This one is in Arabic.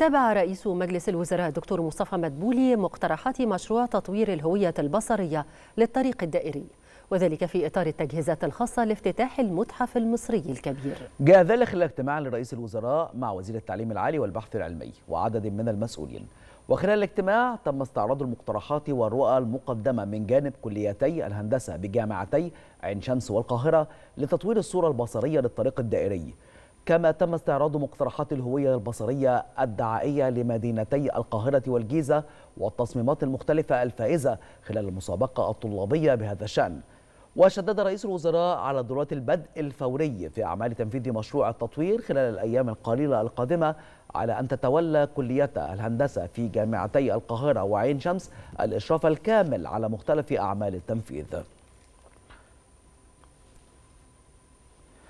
تابع رئيس مجلس الوزراء الدكتور مصطفى مدبولي مقترحات مشروع تطوير الهوية البصرية للطريق الدائري وذلك في إطار التجهيزات الخاصة لافتتاح المتحف المصري الكبير جاء ذلك خلال اجتماع لرئيس الوزراء مع وزير التعليم العالي والبحث العلمي وعدد من المسؤولين وخلال الاجتماع تم استعراض المقترحات والرؤى المقدمة من جانب كليتي الهندسة بجامعتي عين شمس والقاهرة لتطوير الصورة البصرية للطريق الدائري كما تم استعراض مقترحات الهوية البصرية الدعائية لمدينتي القاهرة والجيزة والتصميمات المختلفة الفائزة خلال المسابقة الطلابية بهذا الشأن وشدد رئيس الوزراء على ضرورة البدء الفوري في أعمال تنفيذ مشروع التطوير خلال الأيام القليلة القادمة على أن تتولى كلية الهندسة في جامعتي القاهرة وعين شمس الإشراف الكامل على مختلف أعمال التنفيذ